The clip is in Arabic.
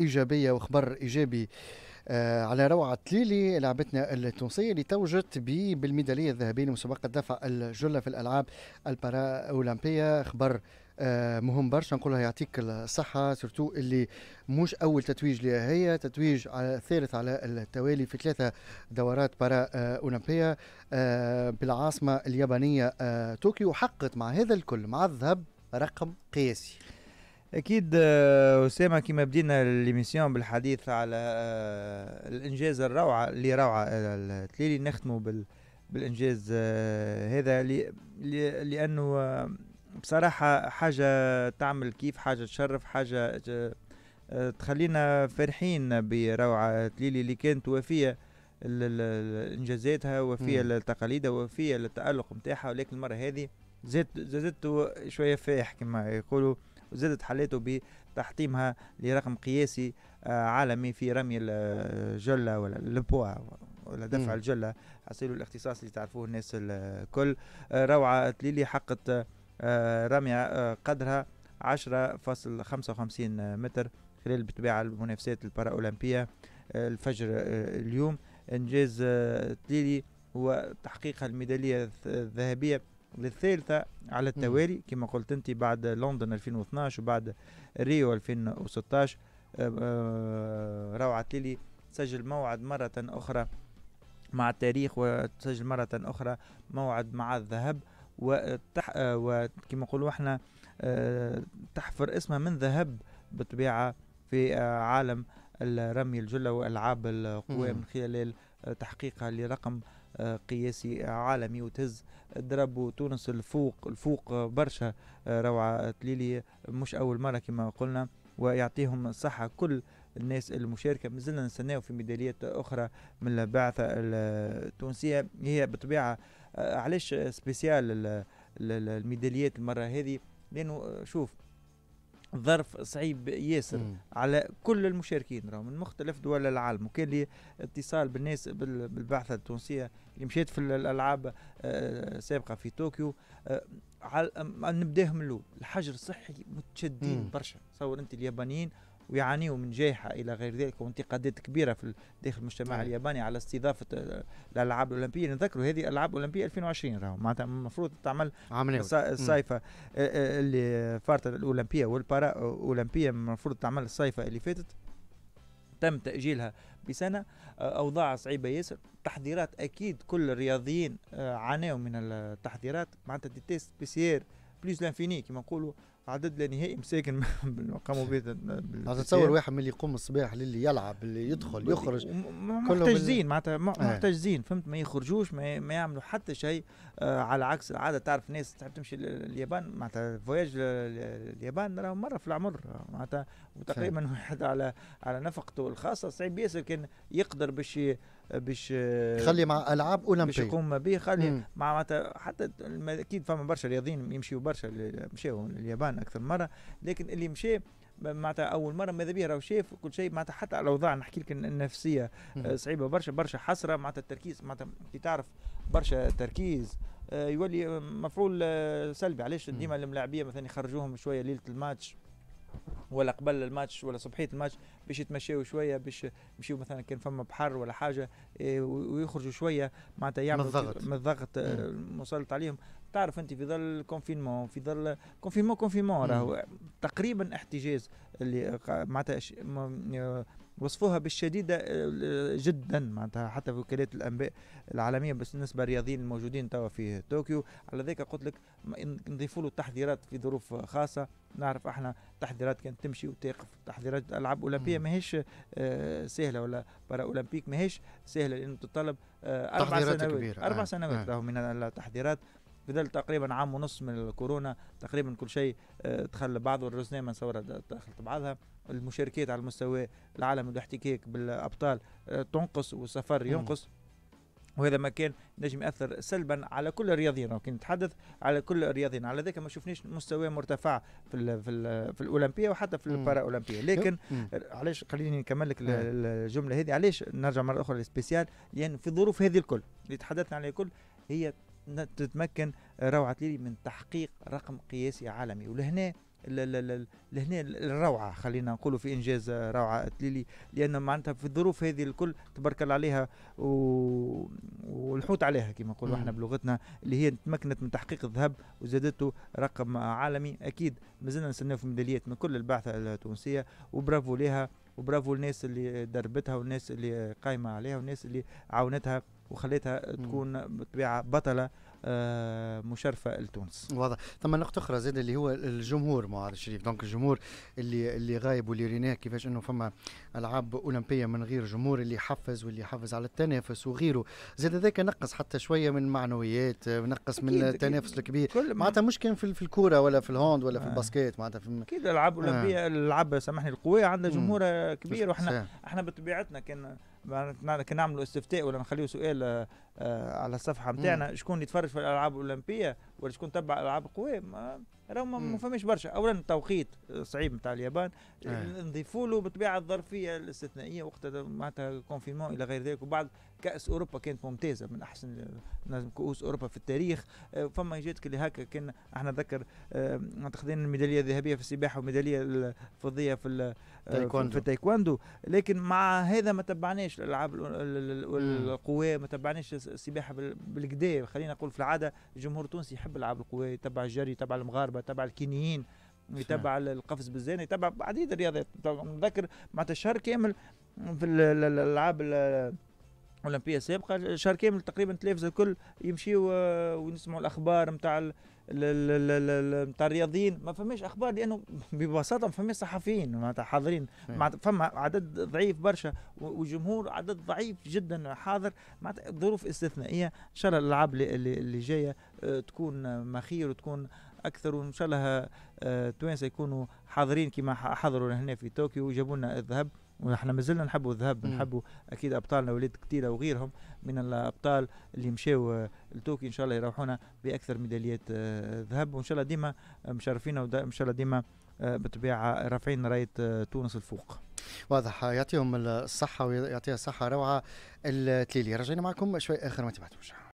ايجابيه وخبر ايجابي آه، على روعة ليلي لعبتنا التونسية اللي توجت بالميدالية الذهبية لمسابقة دفع الجلة في الألعاب البارا أولمبية خبر آه، مهم برشا نقولها يعطيك الصحة سورتو اللي مش أول تتويج لها هي تتويج على ثالث على التوالي في ثلاثة دورات بارا أولمبية آه، بالعاصمة اليابانية طوكيو وحققت مع هذا الكل مع الذهب رقم قياسي اكيد آه، اسامه كما بدينا ليميسيون بالحديث على آه، الانجاز الروعه اللي روعه تليلي آه، نختموا بال بالانجاز هذا لانه بصراحه حاجه تعمل كيف حاجه تشرف حاجه تخلينا فرحين بروعه تليلي اللي كانت وفيه انجازاتها وفيه لتقاليدها وفيه للتالق نتاعها ولكن المره هذه زادت زادت شويه فاح كما يقولوا وزادت حالاته بتحطيمها لرقم قياسي آه، عالمي في رمي الجله آه، ولا البوا ولا دفع الجله حصلوا الاختصاص اللي تعرفوه الناس الكل آه، روعه تليلي حقت رميه قدرها 10.55 متر خلال بالطبيعه المنافسات البارا اولمبيه الفجر اليوم انجاز تليلي هو تحقيقها الميداليه الذهبيه للثالثة على التوالي كما قلت أنت بعد لندن 2012 وبعد ريو 2016 آه، آه، روعة ليلي تسجل موعد مرة أخرى مع التاريخ وتسجل مرة أخرى موعد مع الذهب وتح آه، وكما نقولوا احنا تحفر اسمها من ذهب بالطبيعة في عالم الرمي الجلة وألعاب القوى من خلال تحقيقها لرقم قياسي عالمي وتهز ضرب تونس الفوق الفوق برشا آه، روعه تليلي مش اول مره كما قلنا ويعطيهم الصحه كل الناس المشاركه مازلنا نستناو في ميداليات اخرى من البعثه التونسيه هي بطبيعة آه، علاش سبيسيال الميداليات المره هذه لانه آه، شوف ظرف صعيب ياسر مم. على كل المشاركين راه من مختلف دول العالم وكان لي اتصال بالناس بالبعثه التونسيه اللي مشيت في الالعاب السابقه آه، في طوكيو آه، نبداهم الاول الحجر الصحي متشدين برشا تصور انت اليابانيين ويعانيوا من جائحه الى غير ذلك وانتقادات كبيره في داخل المجتمع مم. طيب. الياباني على استضافه آه، الالعاب الاولمبيه نذكروا هذه الالعاب الاولمبيه 2020 راهو معناتها المفروض تعمل الصيفه آه، آه، اللي فارت الاولمبيه والبارا اولمبيه المفروض تعمل الصيفه اللي فاتت تم تاجيلها بسنه اوضاع صعيبه ياسر تحضيرات اكيد كل الرياضيين عانوا من التحضيرات معناتها دي تيست بي سي ار بلوس لانفيني كما نقولوا عدد لا نهائي مساكن قاموا به تتصور واحد من اللي يقوم الصباح للي يلعب اللي يدخل يخرج محتجزين معناتها إيه. محتجزين فهمت ما يخرجوش ما, ما يعملوا حتى شيء آه على عكس العاده تعرف ناس تحب تمشي اليابان معناتها فواياج اليابان راه مره في العمر معناتها وتقريبا واحد على على نفقته الخاصه صعيب ياسر كان يقدر باش باش خلي مع العاب اولمبيه باش يقوم به خلي مع حتى اكيد فما برشا رياضيين يمشيوا برشا مشاو اليابان اكثر مره لكن اللي مشى معناتها اول مره ماذا بيه راهو شاف كل شيء معناتها حتى على الاوضاع نحكي لك النفسيه آه، صعيبه برشا برشا حسره معناتها التركيز معناتها كي تعرف برشا تركيز آه، يولي مفعول آه، سلبي علاش ديما الملاعبيه مثلا يخرجوهم شويه ليله الماتش ولا قبل الماتش ولا صبحيه الماتش باش يتمشاو شويه باش يمشيو مثلا كان فما بحر ولا حاجه إيه، ويخرجوا شويه معناتها يعملوا من الضغط من الضغط آه، مسلط عليهم تعرف انت في ظل الكونفينمون في ظل كونفينمون كونفينمون راهو تقريبا احتجاز اللي معناتها آه، وصفوها بالشديده آه، جدا معناتها حتى في وكالات الانباء العالميه بالنسبه للرياضيين الموجودين توا في طوكيو على ذلك قلت لك نضيفوا له تحذيرات في ظروف خاصه نعرف احنا تحذيرات كانت تمشي وتقف تحذيرات الالعاب الاولمبيه ماهيش آه، سهله ولا برا اولمبيك ماهيش سهله لانه تتطلب آه، اربع سنوات كبيرة. اربع سنوات له من التحذيرات في ظل تقريبا عام ونص من الكورونا تقريبا كل شيء دخل آه، بعضه الرزنامه نصور دخلت بعضها المشاركات على المستوى العالمي والاحتكاك بالابطال آه، تنقص والسفر ينقص وهذا ما كان نجم ياثر سلبا على كل الرياضيين ممكن نتحدث على كل الرياضيين على ذلك ما شفناش مستوى مرتفع في الـ في الـ في الاولمبيه وحتى في البارا اولمبيه لكن آه، علاش خليني نكمل لك الجمله هذه علاش نرجع مره اخرى للسبيسيال لان يعني في الظروف هذه الكل اللي تحدثنا عليها الكل هي تتمكن آه، روعة ليلي من تحقيق رقم قياسي عالمي ولهنا لهنا الروعه خلينا نقولوا في انجاز آه، روعه تليلي لان معناتها في الظروف هذه الكل تبارك الله عليها و... والحوت عليها كما نقولوا احنا بلغتنا اللي هي تمكنت من تحقيق الذهب وزادته رقم عالمي اكيد مازلنا نستناو في ميداليات من كل البعثه التونسيه وبرافو لها وبرافو الناس اللي دربتها والناس اللي قايمه عليها والناس اللي عاونتها وخليتها تكون بطبيعه بطله آه، مشرفه لتونس واضح ثم نقطه اخرى زاد اللي هو الجمهور معاذ الشريف دونك الجمهور اللي اللي غايب واللي ريناه كيفاش انه فما العاب اولمبيه من غير جمهور اللي يحفز واللي يحفز على التنافس وغيره زاد ذاك نقص حتى شويه من معنويات آه، نقص من التنافس الكبير معناتها مش كان في الكوره ولا في الهوند ولا في آه. الباسكيت معناتها في اكيد الالعاب آه. الاولمبيه آه. الالعاب سامحني القويه عندها جمهور كبير واحنا احنا بطبيعتنا كان كنا نعملوا استفتاء ولا نخليه سؤال آه، آه، على الصفحه نتاعنا شكون يتفرج في الالعاب الاولمبيه ولا شكون تبع العاب قوى راهو ما فماش برشا اولا التوقيت آه، صعيب نتاع اليابان آه. نضيفوا له بالطبيعه الظرفيه الاستثنائيه وقت معناتها كونفينمون الى غير ذلك وبعد كاس اوروبا كانت ممتازه من احسن آه، كؤوس اوروبا في التاريخ فما جاتك اللي هكا كان احنا نذكر خذينا الميداليه الذهبيه في السباحه والميداليه الفضيه في في التايكواندو لكن مع هذا ما تبعناش الالعاب القوى ما تبعناش السباحه بالكدا خلينا نقول في العاده الجمهور التونسي يحب العاب القوى يتبع الجري يتبع المغاربه يتبع الكينيين يتبع القفز بالزانه يتبع عديد الرياضات نذكر معناتها الشهر كامل في الالعاب الاولمبيه السابقه الشهر كامل تقريبا تلفزه الكل يمشيوا ونسمعوا الاخبار نتاع نتاع الرياضيين ما فماش اخبار لانه ببساطه ما فماش صحفيين معناتها حاضرين إيه. معناتها فما عدد ضعيف برشا وجمهور عدد ضعيف جدا حاضر معناتها ظروف استثنائيه ان شاء الله الالعاب اللي, اللي جايه آه، تكون مخير وتكون اكثر وان شاء الله التوانسه آه، يكونوا حاضرين كما حضروا هنا في طوكيو وجابوا لنا الذهب ونحن مازلنا نحبوا الذهب نحبوا اكيد ابطالنا ولاد كتيرة وغيرهم من الابطال اللي مشاو آه، لتوكي ان شاء الله يروحونا باكثر ميداليات آه، ذهب وان شاء الله ديما مشرفينا وان شاء الله ديما آه، بالطبيعه رافعين رايه تونس الفوق واضح يعطيهم الصحه ويعطيها الصحه روعه التليلي رجعنا معكم شوي اخر ما تبعتوش